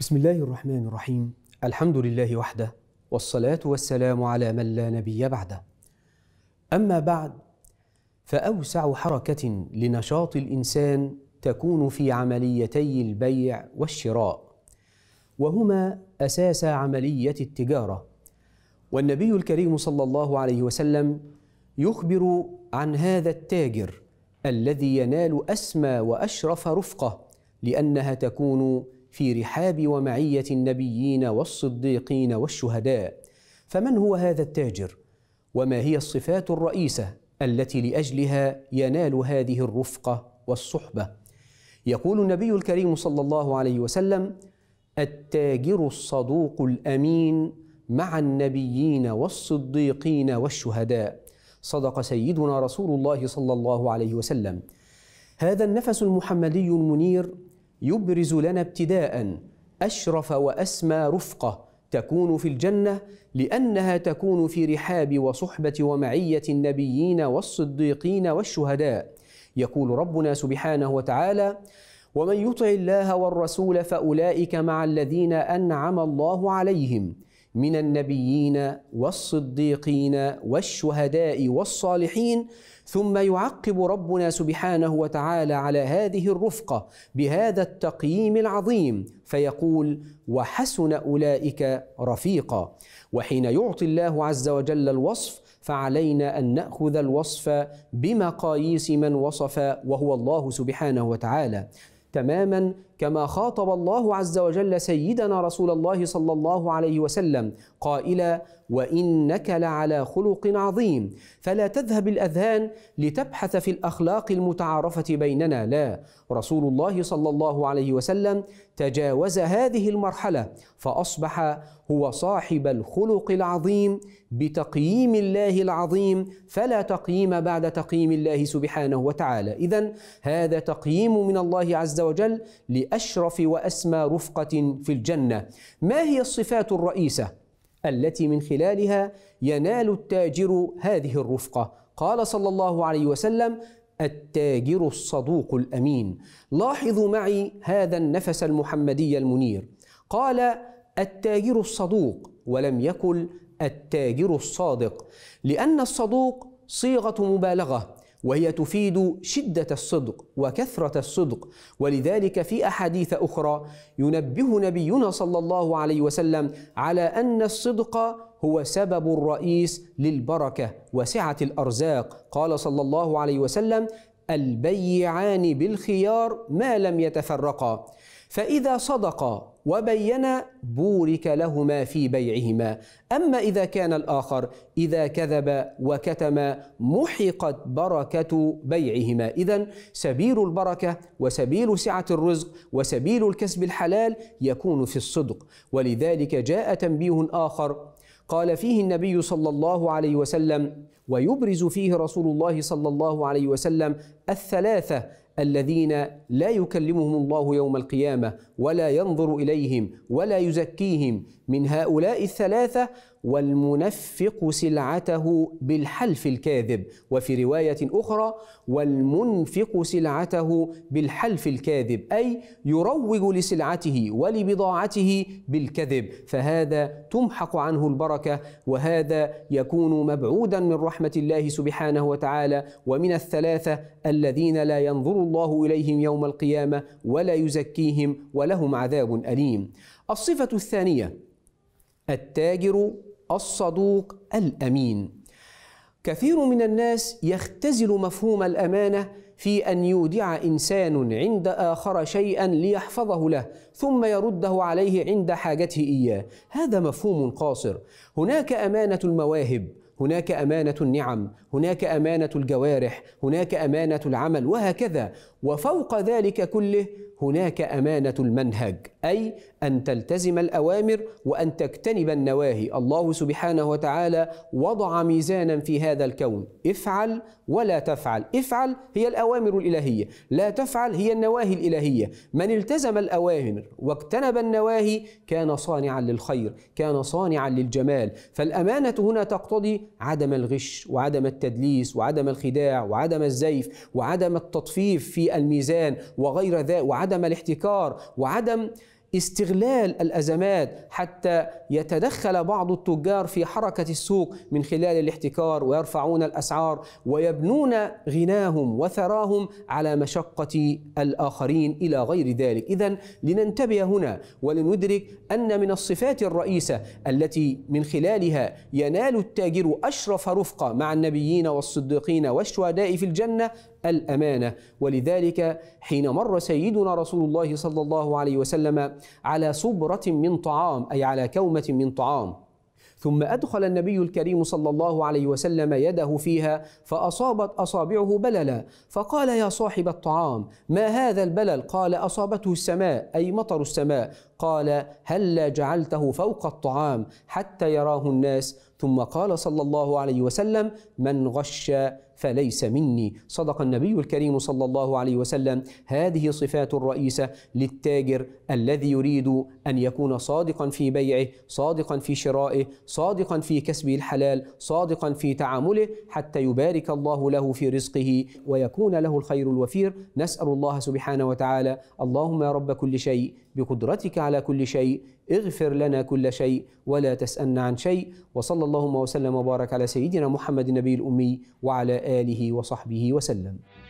بسم الله الرحمن الرحيم الحمد لله وحده والصلاة والسلام على من لا نبي بعده أما بعد فأوسع حركة لنشاط الإنسان تكون في عمليتي البيع والشراء وهما أساس عملية التجارة والنبي الكريم صلى الله عليه وسلم يخبر عن هذا التاجر الذي ينال أسمى وأشرف رفقة لأنها تكون في رحاب ومعيه النبيين والصديقين والشهداء فمن هو هذا التاجر وما هي الصفات الرئيسه التي لاجلها ينال هذه الرفقه والصحبه يقول النبي الكريم صلى الله عليه وسلم التاجر الصدوق الامين مع النبيين والصديقين والشهداء صدق سيدنا رسول الله صلى الله عليه وسلم هذا النفس المحمدي المنير يبرز لنا ابتداء أشرف وأسمى رفقة تكون في الجنة لأنها تكون في رحاب وصحبة ومعية النبيين والصديقين والشهداء يقول ربنا سبحانه وتعالى ومن يطع الله والرسول فأولئك مع الذين أنعم الله عليهم من النبيين والصديقين والشهداء والصالحين ثم يعقب ربنا سبحانه وتعالى على هذه الرفقه بهذا التقييم العظيم فيقول وحسن اولئك رفيقا وحين يعطي الله عز وجل الوصف فعلينا ان ناخذ الوصف بمقاييس من وصف وهو الله سبحانه وتعالى تماما كما خاطب الله عز وجل سيدنا رسول الله صلى الله عليه وسلم قائلا وانك لعلى خلق عظيم فلا تذهب الاذهان لتبحث في الاخلاق المتعارفه بيننا لا رسول الله صلى الله عليه وسلم تجاوز هذه المرحله فاصبح هو صاحب الخلق العظيم بتقييم الله العظيم فلا تقييم بعد تقييم الله سبحانه وتعالى اذا هذا تقييم من الله عز وجل أشرف واسمى رفقه في الجنه ما هي الصفات الرئيسه التي من خلالها ينال التاجر هذه الرفقه قال صلى الله عليه وسلم التاجر الصدوق الامين لاحظوا معي هذا النفس المحمدي المنير قال التاجر الصدوق ولم يقل التاجر الصادق لان الصدوق صيغه مبالغه وهي تفيد شدة الصدق وكثرة الصدق ولذلك في أحاديث أخرى ينبه نبينا صلى الله عليه وسلم على أن الصدق هو سبب الرئيس للبركة وسعة الأرزاق قال صلى الله عليه وسلم البيعان بالخيار ما لم يتفرقا فإذا صدقا وبين بورك لهما في بيعهما اما اذا كان الاخر اذا كذب وكتم محقت بركه بيعهما اذا سبيل البركه وسبيل سعه الرزق وسبيل الكسب الحلال يكون في الصدق ولذلك جاء تنبيه اخر قال فيه النبي صلى الله عليه وسلم ويبرز فيه رسول الله صلى الله عليه وسلم الثلاثه الذين لا يكلمهم الله يوم القيامه ولا ينظر اليهم ولا يزكيهم من هؤلاء الثلاثه والمنفق سلعته بالحلف الكاذب وفي روايه اخرى والمنفق سلعته بالحلف الكاذب اي يروج لسلعته ولبضاعته بالكذب فهذا تمحق عنه البركه وهذا يكون مبعودا من رحمه الله سبحانه وتعالى ومن الثلاثه الذين لا ينظر الله اليهم يوم القيامه ولا يزكيهم ولهم عذاب اليم الصفه الثانيه التاجر الصدوق الامين كثير من الناس يختزل مفهوم الامانه في ان يودع انسان عند اخر شيئا ليحفظه له ثم يرده عليه عند حاجته اياه هذا مفهوم قاصر هناك امانه المواهب هناك امانه النعم هناك امانه الجوارح هناك امانه العمل وهكذا وفوق ذلك كله هناك امانه المنهج اي ان تلتزم الاوامر وان تجتنب النواهي الله سبحانه وتعالى وضع ميزانا في هذا الكون افعل ولا تفعل افعل هي الاوامر الالهيه لا تفعل هي النواهي الالهيه من التزم الاوامر واجتنب النواهي كان صانعا للخير كان صانعا للجمال فالامانه هنا تقتضي عدم الغش وعدم التدليس وعدم الخداع وعدم الزيف وعدم التطفيف في الميزان وغير ذلك وعدم الاحتكار وعدم استغلال الازمات حتى يتدخل بعض التجار في حركه السوق من خلال الاحتكار ويرفعون الاسعار ويبنون غناهم وثراهم على مشقه الاخرين الى غير ذلك، اذا لننتبه هنا ولندرك ان من الصفات الرئيسه التي من خلالها ينال التاجر اشرف رفقه مع النبيين والصديقين والشهداء في الجنه الامانه ولذلك حين مر سيدنا رسول الله صلى الله عليه وسلم على صبره من طعام اي على كومه من طعام ثم ادخل النبي الكريم صلى الله عليه وسلم يده فيها فاصابت اصابعه بللا فقال يا صاحب الطعام ما هذا البلل قال اصابته السماء اي مطر السماء قال هلا جعلته فوق الطعام حتى يراه الناس ثم قال صلى الله عليه وسلم من غش فليس مني صدق النبي الكريم صلى الله عليه وسلم هذه صفات الرئيسة للتاجر الذي يريد أن يكون صادقا في بيعه صادقا في شرائه صادقا في كسبه الحلال صادقا في تعامله حتى يبارك الله له في رزقه ويكون له الخير الوفير نسأل الله سبحانه وتعالى اللهم يا رب كل شيء بقدرتك على كل شيء اغفر لنا كل شيء ولا تسألنا عن شيء وصلى اللهم وسلم وبارك على سيدنا محمد النبي الأمي وعلى آله وصحبه وسلم